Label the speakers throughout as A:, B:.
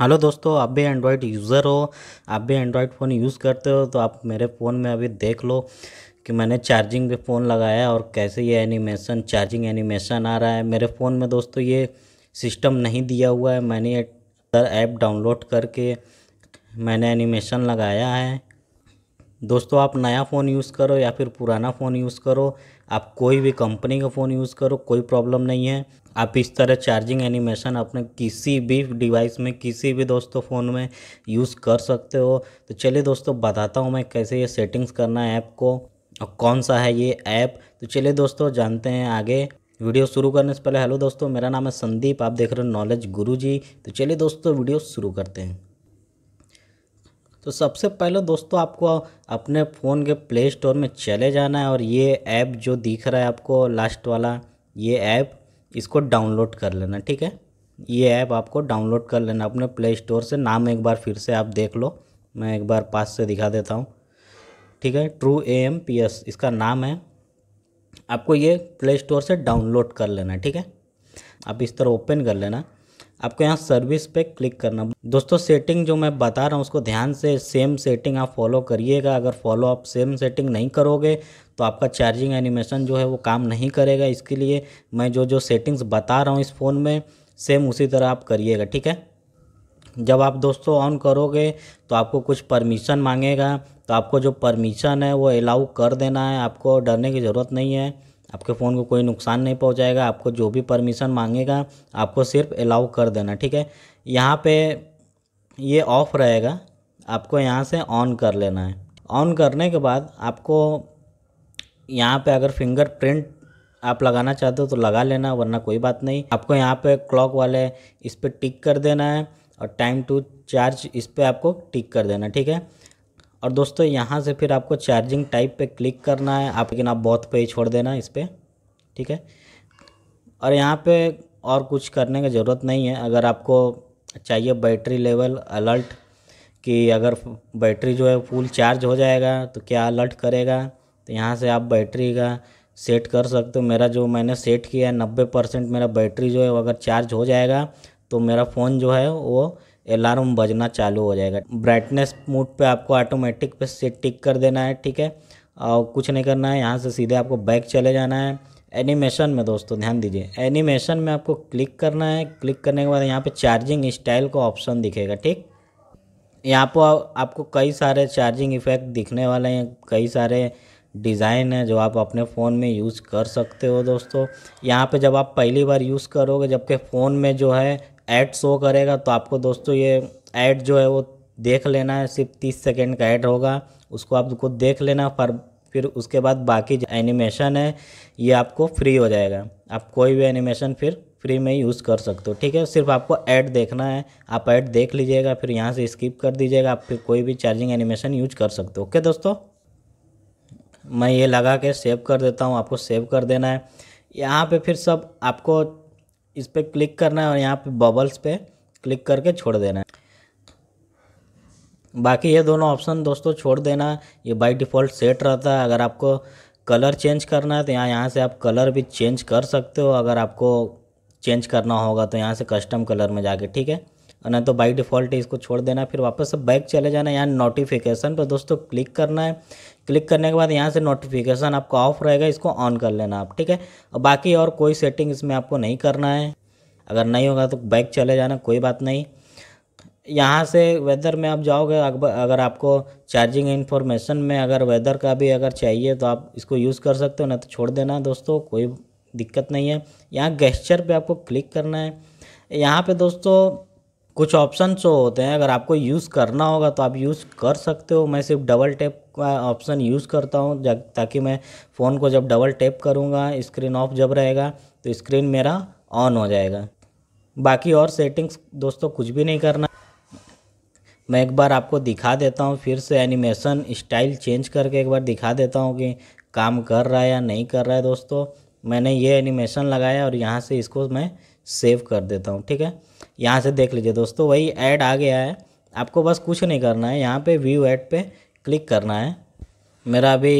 A: hello दोस्तों आप भी एंड्रॉयड यूज़र हो आप भी एंड्रॉयड फ़ोन यूज़ करते हो तो आप मेरे फ़ोन में अभी देख लो कि मैंने चार्जिंग पे फ़ोन लगाया और कैसे ये एनिमेशन चार्जिंग एनिमेशन आ रहा है मेरे फ़ोन में दोस्तों ये सिस्टम नहीं दिया हुआ है मैंने ये ऐप डाउनलोड करके मैंने एनिमेशन लगाया है दोस्तों आप नया फ़ोन यूज़ करो या फिर पुराना फ़ोन यूज़ करो आप कोई भी कंपनी का फ़ोन यूज़ करो कोई प्रॉब्लम नहीं है आप इस तरह चार्जिंग एनिमेशन अपने किसी भी डिवाइस में किसी भी दोस्तों फ़ोन में यूज़ कर सकते हो तो चलिए दोस्तों बताता हूँ मैं कैसे ये सेटिंग्स करना है ऐप को और कौन सा है ये ऐप तो चलिए दोस्तों जानते हैं आगे वीडियो शुरू करने से पहले हेलो दोस्तों मेरा नाम है संदीप आप देख रहे हो नॉलेज गुरु जी तो चलिए दोस्तों वीडियो शुरू करते हैं तो सबसे पहले दोस्तों आपको अपने फ़ोन के प्ले स्टोर में चले जाना है और ये ऐप जो दिख रहा है आपको लास्ट वाला ये ऐप इसको डाउनलोड कर लेना ठीक है ये ऐप आपको डाउनलोड कर लेना अपने प्ले स्टोर से नाम एक बार फिर से आप देख लो मैं एक बार पास से दिखा देता हूँ ठीक है true A M P S इसका नाम है आपको ये प्ले स्टोर से डाउनलोड कर लेना ठीक है आप इस तरह ओपन कर लेना आपको यहाँ सर्विस पे क्लिक करना दोस्तों सेटिंग जो मैं बता रहा हूँ उसको ध्यान से सेम सेटिंग आप फॉलो करिएगा अगर फॉलो आप सेम सेटिंग नहीं करोगे तो आपका चार्जिंग एनिमेशन जो है वो काम नहीं करेगा इसके लिए मैं जो जो सेटिंग्स बता रहा हूँ इस फ़ोन में सेम उसी तरह आप करिएगा ठीक है जब आप दोस्तों ऑन करोगे तो आपको कुछ परमिशन मांगेगा तो आपको जो परमिशन है वो अलाउ कर देना है आपको डरने की ज़रूरत नहीं है आपके फ़ोन को कोई नुकसान नहीं पहुंचाएगा आपको जो भी परमिशन मांगेगा आपको सिर्फ अलाउ कर देना ठीक है यहाँ पे ये ऑफ़ रहेगा आपको यहाँ से ऑन कर लेना है ऑन करने के बाद आपको यहाँ पे अगर फिंगर प्रिंट आप लगाना चाहते हो तो लगा लेना वरना कोई बात नहीं आपको यहाँ पे क्लॉक वाले इस पर टिक कर देना है और टाइम टू चार्ज इस पर आपको टिक कर देना ठीक है और दोस्तों यहाँ से फिर आपको चार्जिंग टाइप पे क्लिक करना है आप लेकिन आप बहुत पे ही छोड़ देना इस पर ठीक है और यहाँ पे और कुछ करने की ज़रूरत नहीं है अगर आपको चाहिए बैटरी लेवल अलर्ट कि अगर बैटरी जो है फुल चार्ज हो जाएगा तो क्या अलर्ट करेगा तो यहाँ से आप बैटरी का सेट कर सकते हो मेरा जो मैंने सेट किया है नब्बे परसेंट मेरा बैटरी जो है अगर चार्ज हो जाएगा तो मेरा फ़ोन जो है वो अलार्म बजना चालू हो जाएगा ब्राइटनेस मोड पे आपको ऑटोमेटिक पे सेट टिक कर देना है ठीक है और कुछ नहीं करना है यहाँ से सीधे आपको बैक चले जाना है एनिमेशन में दोस्तों ध्यान दीजिए एनिमेशन में आपको क्लिक करना है क्लिक करने के बाद यहाँ पे चार्जिंग स्टाइल का ऑप्शन दिखेगा ठीक यहाँ पर आपको कई सारे चार्जिंग इफ़ेक्ट दिखने वाले हैं कई सारे डिज़ाइन है जो आप अपने फ़ोन में यूज़ कर सकते हो दोस्तों यहाँ पे जब आप पहली बार यूज़ करोगे जबकि फ़ोन में जो है ऐड शो करेगा तो आपको दोस्तों ये ऐड जो है वो देख लेना है सिर्फ तीस सेकेंड का ऐड होगा उसको आपको देख लेना पर फिर उसके बाद बाकी जो एनिमेशन है ये आपको फ्री हो जाएगा आप कोई भी एनिमेशन फिर फ्री में यूज़ कर सकते हो ठीक है सिर्फ आपको ऐड देखना है आप ऐड देख लीजिएगा फिर यहाँ से स्किप कर दीजिएगा आप फिर कोई भी चार्जिंग एनिमेशन यूज कर सकते हो ओके दोस्तों मैं ये लगा के सेव कर देता हूँ आपको सेव कर देना है यहाँ पे फिर सब आपको इस पर क्लिक करना है और यहाँ पे बबल्स पे क्लिक करके छोड़ देना है बाकी ये दोनों ऑप्शन दोस्तों छोड़ देना ये बाय डिफ़ॉल्ट सेट रहता है अगर आपको कलर चेंज करना है तो यहाँ यहाँ से आप कलर भी चेंज कर सकते हो अगर आपको चेंज करना होगा तो यहाँ से कस्टम कलर में जाके ठीक है नहीं तो बाई डिफ़ॉल्ट इसको छोड़ देना फिर वापस से बैक चले जाना यहाँ नोटिफिकेशन पर दोस्तों क्लिक करना है क्लिक करने के बाद यहाँ से नोटिफिकेशन आपका ऑफ रहेगा इसको ऑन कर लेना आप ठीक है और बाकी और कोई सेटिंग इसमें आपको नहीं करना है अगर नहीं होगा तो बैक चले जाना कोई बात नहीं यहाँ से वेदर में आप जाओगे अगर आपको चार्जिंग इन्फॉर्मेशन में अगर वेदर का भी अगर चाहिए तो आप इसको यूज़ कर सकते हो ना तो छोड़ देना दोस्तों कोई दिक्कत नहीं है यहाँ गेस्चर पे आपको क्लिक करना है यहाँ पे दोस्तों कुछ ऑप्शन शो तो होते हैं अगर आपको यूज़ करना होगा तो आप यूज़ कर सकते हो मैं सिर्फ डबल टैप का ऑप्शन यूज़ करता हूँ ताकि मैं फ़ोन को जब डबल टैप करूँगा स्क्रीन ऑफ जब रहेगा तो स्क्रीन मेरा ऑन हो जाएगा बाकी और सेटिंग्स दोस्तों कुछ भी नहीं करना मैं एक बार आपको दिखा देता हूँ फिर से एनिमेशन स्टाइल चेंज करके एक बार दिखा देता हूँ कि काम कर रहा है या नहीं कर रहा है दोस्तों मैंने ये एनिमेशन लगाया और यहाँ से इसको मैं सेव कर देता हूँ ठीक है यहाँ से देख लीजिए दोस्तों वही ऐड आ गया है आपको बस कुछ नहीं करना है यहाँ पे व्यू ऐड पे क्लिक करना है मेरा अभी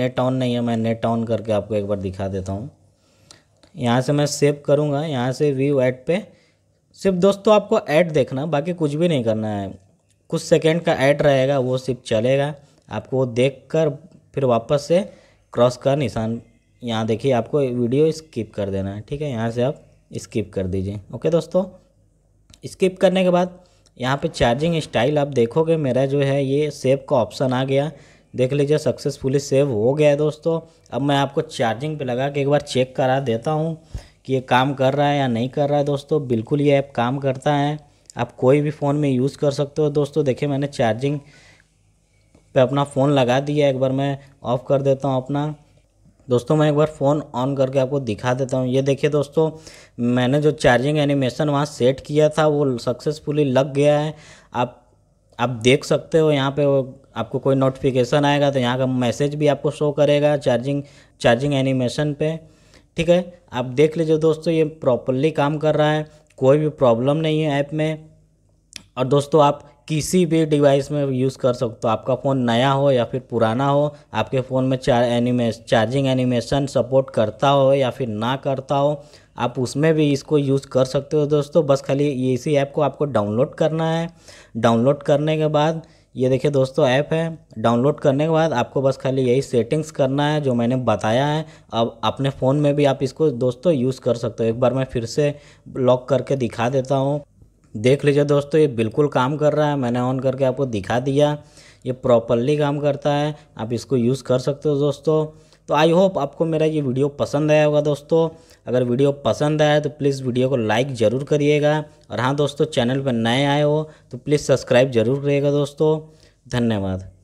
A: नेट ऑन नहीं है मैं नेट ऑन करके आपको एक बार दिखा देता हूँ यहाँ से मैं सेव करूँगा यहाँ से व्यू ऐड पे सिर्फ दोस्तों आपको ऐड देखना बाकी कुछ भी नहीं करना है कुछ सेकेंड का ऐड रहेगा वो सिर्फ चलेगा आपको वो देख कर फिर वापस से क्रॉस का निशान यहाँ देखिए आपको वीडियो स्किप कर देना है ठीक है यहाँ से आप स्किप कर दीजिए ओके दोस्तों स्किप करने के बाद यहाँ पे चार्जिंग स्टाइल आप देखोगे मेरा जो है ये सेव का ऑप्शन आ गया देख लीजिए सक्सेसफुली सेव हो गया है दोस्तों अब मैं आपको चार्जिंग पे लगा के एक बार चेक करा देता हूँ कि ये काम कर रहा है या नहीं कर रहा है दोस्तों बिल्कुल ये ऐप काम करता है आप कोई भी फ़ोन में यूज़ कर सकते हो दोस्तों देखिए मैंने चार्जिंग पे अपना फ़ोन लगा दिया एक बार मैं ऑफ़ कर देता हूँ अपना दोस्तों मैं एक बार फ़ोन ऑन करके आपको दिखा देता हूँ ये देखिए दोस्तों मैंने जो चार्जिंग एनिमेशन वहाँ सेट किया था वो सक्सेसफुली लग गया है आप आप देख सकते हो यहाँ पे आपको कोई नोटिफिकेशन आएगा तो यहाँ का मैसेज भी आपको शो करेगा चार्जिंग चार्जिंग एनिमेशन पे ठीक है आप देख लीजिए दोस्तों ये प्रॉपरली काम कर रहा है कोई भी प्रॉब्लम नहीं है ऐप में और दोस्तों आप किसी भी डिवाइस में यूज़ कर सकते हो आपका फ़ोन नया हो या फिर पुराना हो आपके फ़ोन में चार एनिमे चार्जिंग एनिमेशन सपोर्ट करता हो या फिर ना करता हो आप उसमें भी इसको यूज़ कर सकते हो दोस्तों बस खाली ये इसी ऐप को आपको डाउनलोड करना है डाउनलोड करने के बाद ये देखिए दोस्तों ऐप है डाउनलोड करने के बाद आपको बस खाली यही सेटिंग्स करना है जो मैंने बताया है अब अपने फ़ोन में भी आप इसको दोस्तों यूज़ कर सकते हो एक बार मैं फिर से लॉक करके दिखा देता हूँ देख लीजिए दोस्तों ये बिल्कुल काम कर रहा है मैंने ऑन करके आपको दिखा दिया ये प्रॉपरली काम करता है आप इसको यूज़ कर सकते हो दोस्तों तो आई होप आपको मेरा ये वीडियो पसंद आया होगा दोस्तों अगर वीडियो पसंद आया तो प्लीज़ वीडियो को लाइक ज़रूर करिएगा और हाँ दोस्तों चैनल पर नए आए हो तो प्लीज़ सब्सक्राइब ज़रूर करिएगा दोस्तों धन्यवाद